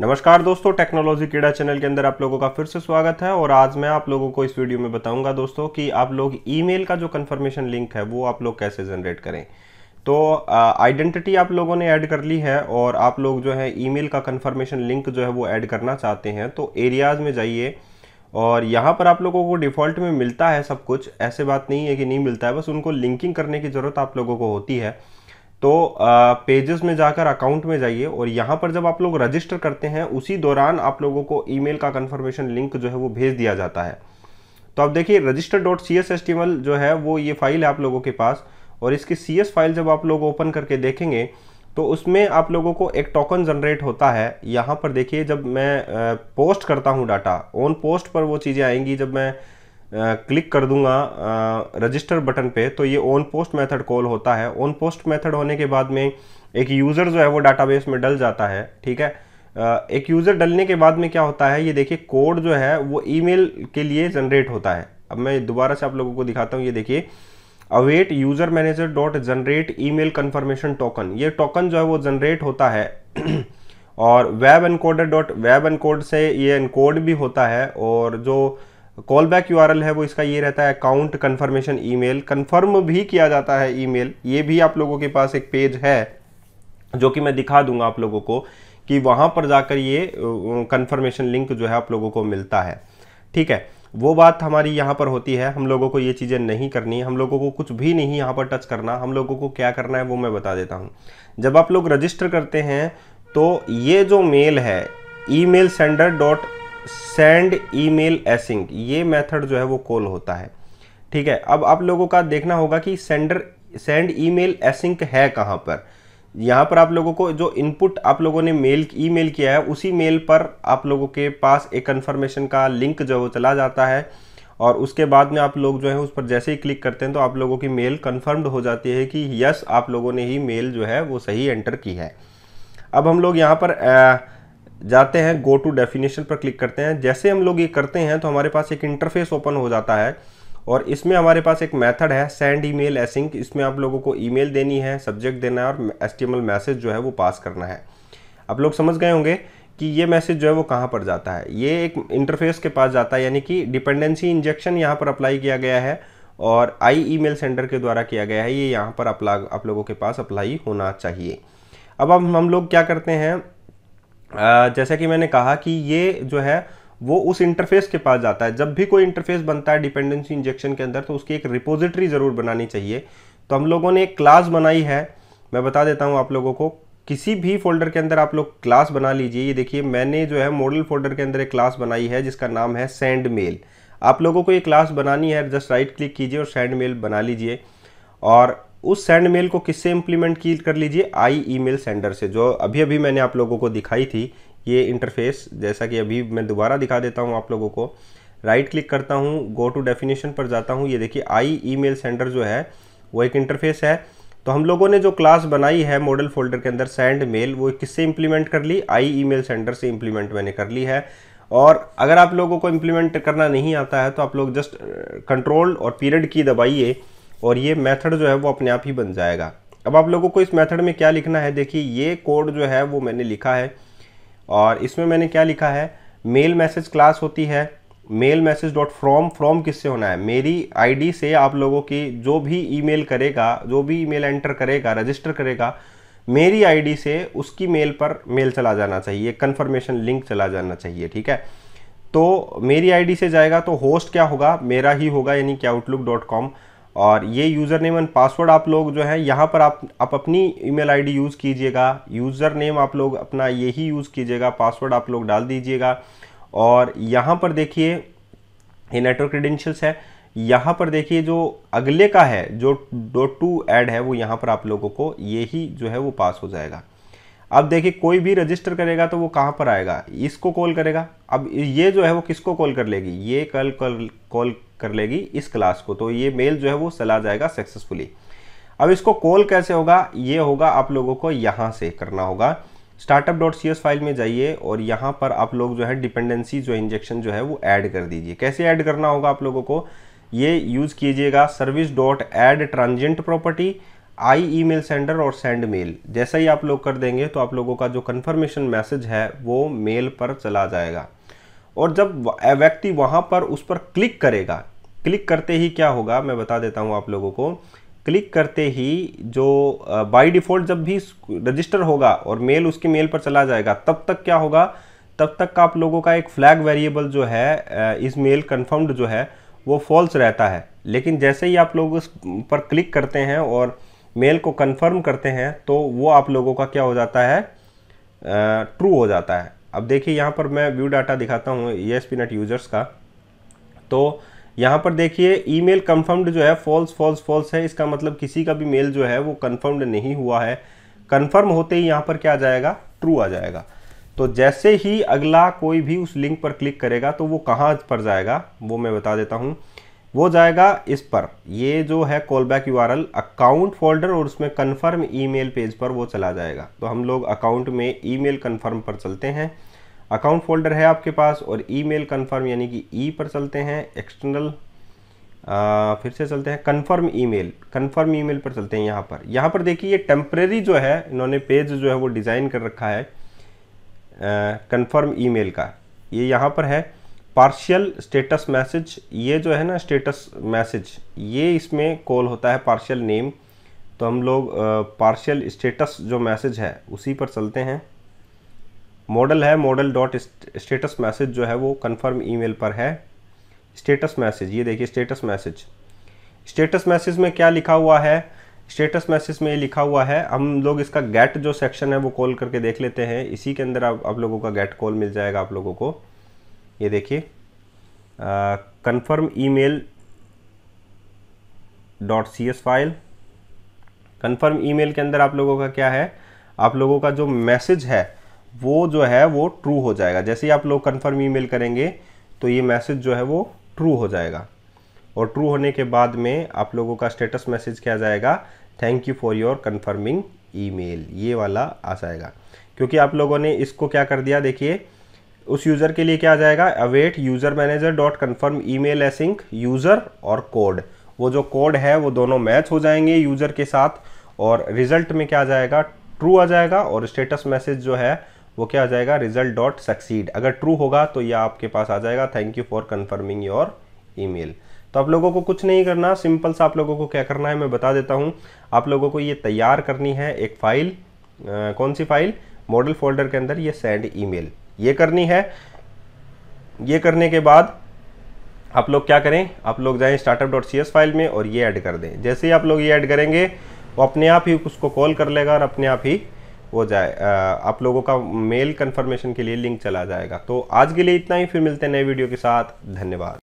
नमस्कार दोस्तों टेक्नोलॉजी क्रीड़ा चैनल के अंदर आप लोगों का फिर से स्वागत है और आज मैं आप लोगों को इस वीडियो में बताऊंगा दोस्तों कि आप लोग ईमेल का जो कन्फर्मेशन लिंक है वो आप लोग कैसे जनरेट करें तो आइडेंटिटी आप लोगों ने ऐड कर ली है और आप लोग जो है ईमेल का कन्फर्मेशन लिंक जो है वो ऐड करना चाहते हैं तो एरियाज़ में जाइए और यहाँ पर आप लोगों को डिफ़ॉल्ट में मिलता है सब कुछ ऐसे बात नहीं है कि नहीं मिलता है बस उनको लिंकिंग करने की ज़रूरत आप लोगों को होती है तो पेजेस में जाकर अकाउंट में जाइए और यहाँ पर जब आप लोग रजिस्टर करते हैं उसी दौरान आप लोगों को ईमेल का कन्फर्मेशन लिंक जो है वो भेज दिया जाता है तो आप देखिए register dot C S S जो है वो ये फाइल है आप लोगों के पास और इसकी सी एस फाइल जब आप लोग ओपन करके देखेंगे तो उसमें आप लोगों को एक टोकन जनरेट होता है यहाँ पर देखिए जब मैं पोस्ट करता हूँ डाटा ऑन पोस्ट पर वो चीज़ें आएंगी जब मैं क्लिक कर दूंगा रजिस्टर बटन पे तो ये ऑन पोस्ट मेथड कॉल होता है ऑन पोस्ट मेथड होने के बाद में एक यूज़र जो है वो डाटाबेस में डल जाता है ठीक है एक यूज़र डलने के बाद में क्या होता है ये देखिए कोड जो है वो ईमेल के लिए जनरेट होता है अब मैं दोबारा से आप लोगों को दिखाता हूँ ये देखिए await user manager dot generate e mail confirmation token ये टोकन जो है वो जनरेट होता है और web encoder dot web encode से ये एनकोड भी होता है और जो कॉल बैक यू है वो इसका ये रहता है अकाउंट कन्फर्मेशन ई मेल भी किया जाता है मेल ये भी आप लोगों के पास एक पेज है जो कि मैं दिखा दूंगा आप लोगों को कि वहाँ पर जाकर ये कन्फर्मेशन लिंक जो है आप लोगों को मिलता है ठीक है वो बात हमारी यहाँ पर होती है हम लोगों को ये चीज़ें नहीं करनी हम लोगों को कुछ भी नहीं यहाँ पर टच करना हम लोगों को क्या करना है वो मैं बता देता हूँ जब आप लोग रजिस्टर करते हैं तो ये जो मेल है e mail sender dot send email async ये मेथड जो है वो कॉल होता है ठीक है अब आप लोगों का देखना होगा कि सेंडर सेंड ईमेल एसिंक है कहाँ पर यहाँ पर आप लोगों को जो इनपुट आप लोगों ने मेल ईमेल किया है उसी मेल पर आप लोगों के पास एक कन्फर्मेशन का लिंक जो है वो चला जाता है और उसके बाद में आप लोग जो है उस पर जैसे ही क्लिक करते हैं तो आप लोगों की मेल कन्फर्म्ड हो जाती है कि यस आप लोगों ने ही मेल जो है वो सही एंटर की है अब हम लोग यहाँ पर आ, जाते हैं गो टू डेफिनेशन पर क्लिक करते हैं जैसे हम लोग ये करते हैं तो हमारे पास एक इंटरफेस ओपन हो जाता है और इसमें हमारे पास एक मेथड है सेंड ईमेल एसिंक इसमें आप लोगों को ईमेल देनी है सब्जेक्ट देना है और एस मैसेज जो है वो पास करना है आप लोग समझ गए होंगे कि ये मैसेज जो है वो कहाँ पर जाता है ये एक इंटरफेस के पास जाता है यानी कि डिपेंडेंसी इंजेक्शन यहाँ पर अप्लाई किया गया है और आई मेल सेंडर के द्वारा किया गया है ये यहाँ पर आप लोगों के पास अप्लाई होना चाहिए अब हम हम लोग क्या करते हैं जैसा कि मैंने कहा कि ये जो है वो उस इंटरफेस के पास जाता है जब भी कोई इंटरफेस बनता है डिपेंडेंसी इंजेक्शन के अंदर तो उसकी एक रिपोजिटरी ज़रूर बनानी चाहिए तो हम लोगों ने एक क्लास बनाई है मैं बता देता हूँ आप लोगों को किसी भी फोल्डर के अंदर आप लोग क्लास बना लीजिए ये देखिए मैंने जो है मॉडल फोल्डर के अंदर एक क्लास बनाई है जिसका नाम है सेंड मेल आप लोगों को ये क्लास बनानी है जस्ट राइट क्लिक कीजिए और सेंड मेल बना लीजिए और उस सेंड मेल को किससे इम्प्लीमेंट की कर लीजिए आई ईमेल सेंडर से जो अभी अभी मैंने आप लोगों को दिखाई थी ये इंटरफेस जैसा कि अभी मैं दोबारा दिखा देता हूँ आप लोगों को राइट क्लिक करता हूँ गो टू डेफिनेशन पर जाता हूँ ये देखिए आई ईमेल सेंडर जो है वो एक इंटरफेस है तो हम लोगों ने जो क्लास बनाई है मॉडल फोल्डर के अंदर सेंड मेल वो किससे इम्प्लीमेंट कर ली आई ईमेल सेंडर से इम्प्लीमेंट मैंने कर ली है और अगर आप लोगों को इम्प्लीमेंट करना नहीं आता है तो आप लोग जस्ट कंट्रोल और पीरियड की दबाइए और ये मेथड जो है वो अपने आप ही बन जाएगा अब आप लोगों को इस मेथड में क्या लिखना है देखिए ये कोड जो है वो मैंने लिखा है और इसमें मैंने क्या लिखा है मेल मैसेज क्लास होती है mail message dot from from किससे होना है मेरी आईडी से आप लोगों की जो भी ईमेल करेगा जो भी ईमेल एंटर करेगा रजिस्टर करेगा मेरी आईडी से उसकी मेल पर मेल चला जाना चाहिए कन्फर्मेशन लिंक चला जाना चाहिए ठीक है तो मेरी आईडी से जाएगा तो होस्ट क्या होगा मेरा ही होगा यानी कि आउटलुक डॉट कॉम और ये यूज़र नेम एंड पासवर्ड आप लोग जो है यहाँ पर आप आप अपनी ईमेल आईडी यूज़ कीजिएगा यूज़र नेम आप लोग अपना यही यूज़ कीजिएगा पासवर्ड आप लोग डाल दीजिएगा और यहाँ पर देखिए ये नेटवर्क क्रेडेंशियल्स है यहाँ पर देखिए जो अगले का है जो डो टू एड है वो यहाँ पर आप लोगों को यही जो है वो पास हो जाएगा अब देखिए कोई भी रजिस्टर करेगा तो वो कहाँ पर आएगा इसको कॉल करेगा अब ये जो है वो किसको कॉल कर लेगी ये कल कल कॉल कर लेगी इस क्लास को तो ये मेल जो है वो चला जाएगा सक्सेसफुली अब इसको कॉल कैसे होगा ये होगा आप लोगों को यहाँ से करना होगा startup dot C S file में जाइए और यहाँ पर आप लोग जो है डिपेंडेंसी जो इंजेक्शन जो है वो ऐड कर दीजिए कैसे ऐड करना होगा आप लोगों को ये यूज़ कीजिएगा service dot add transient property I e mail sender और सेंड मेल जैसा ही आप लोग कर देंगे तो आप लोगों का जो कन्फर्मेशन मैसेज है वो मेल पर चला जाएगा और जब व्यक्ति वहाँ पर उस पर क्लिक करेगा क्लिक करते ही क्या होगा मैं बता देता हूँ आप लोगों को क्लिक करते ही जो बाय डिफ़ॉल्ट जब भी रजिस्टर होगा और मेल उसके मेल पर चला जाएगा तब तक क्या होगा तब तक का आप लोगों का एक फ्लैग वेरिएबल जो है इस मेल कन्फर्म्ड जो है वो फॉल्स रहता है लेकिन जैसे ही आप लोग उस पर क्लिक करते हैं और मेल को कन्फर्म करते हैं तो वो आप लोगों का क्या हो जाता है ट्रू हो जाता है अब देखिए यहाँ पर मैं व्यू डाटा दिखाता हूँ ई एस यूजर्स का तो uh, यहाँ पर देखिए ईमेल कंफर्म्ड जो है फॉल्स फॉल्स फॉल्स है इसका मतलब किसी का भी मेल जो है वो कंफर्म्ड नहीं हुआ है कंफर्म होते ही यहाँ पर क्या आ जाएगा ट्रू आ जाएगा तो जैसे ही अगला कोई भी उस लिंक पर क्लिक करेगा तो वो कहाँ पर जाएगा वो मैं बता देता हूँ वो जाएगा इस पर ये जो है call back you account folder और उसमें कन्फर्म ई पेज पर वो चला जाएगा तो हम लोग अकाउंट में ई कन्फर्म पर चलते हैं अकाउंट फोल्डर है आपके पास और ईमेल कंफर्म यानी कि ई पर चलते हैं एक्सटर्नल फिर से चलते हैं कंफर्म ईमेल कंफर्म ईमेल पर चलते हैं यहाँ पर यहाँ पर देखिए ये टेम्प्रेरी जो है इन्होंने पेज जो है वो डिज़ाइन कर रखा है कंफर्म ईमेल का ये यहाँ पर है पार्शियल स्टेटस मैसेज ये जो है ना स्टेटस मैसेज ये इसमें कॉल होता है पार्शियल नेम तो हम लोग पार्शियल स्टेटस जो मैसेज है उसी पर चलते हैं मॉडल है मॉडल डॉट स्टेटस मैसेज जो है वो कन्फर्म ईमेल पर है स्टेटस मैसेज ये देखिए स्टेटस मैसेज स्टेटस मैसेज में क्या लिखा हुआ है स्टेटस मैसेज में ये लिखा हुआ है हम लोग इसका गेट जो सेक्शन है वो कॉल करके देख लेते हैं इसी के अंदर आप आप लोगों का गेट कॉल मिल जाएगा आप लोगों को ये देखिए confirm e mail dot C S file confirm e mail के अंदर आप लोगों का क्या है आप लोगों का जो मैसेज है वो जो है वो ट्रू हो जाएगा जैसे ही आप लोग कन्फर्म ई करेंगे तो ये मैसेज जो है वो ट्रू हो जाएगा और ट्रू होने के बाद में आप लोगों का स्टेटस मैसेज क्या जाएगा thank you for your confirming email ये वाला आ जाएगा क्योंकि आप लोगों ने इसको क्या कर दिया देखिए उस यूज़र के लिए क्या आ जाएगा await user manager dot confirm e mail async user और कोड वो जो कोड है वो दोनों मैच हो जाएंगे यूज़र के साथ और रिजल्ट में क्या आ जाएगा ट्रू आ जाएगा और स्टेटस मैसेज जो है वो क्या आ जाएगा रिजल्ट डॉट सक्सीड अगर ट्रू होगा तो ये आपके पास आ जाएगा thank you for confirming your email तो आप लोगों को कुछ नहीं करना सिंपल सा आप लोगों को क्या करना है मैं बता देता हूँ आप लोगों को ये तैयार करनी है एक फाइल आ, कौन सी फाइल मॉडल फोल्डर के अंदर ये सेंड ईमेल ये करनी है ये करने के बाद आप लोग क्या करें आप लोग जाएं startup dot C S file में और ये ऐड कर दें जैसे ही आप लोग ये ऐड करेंगे वो अपने आप ही उसको कॉल कर लेगा और अपने आप ही हो जाए आप लोगों का मेल कंफर्मेशन के लिए लिंक चला जाएगा तो आज के लिए इतना ही फिर मिलते हैं नए वीडियो के साथ धन्यवाद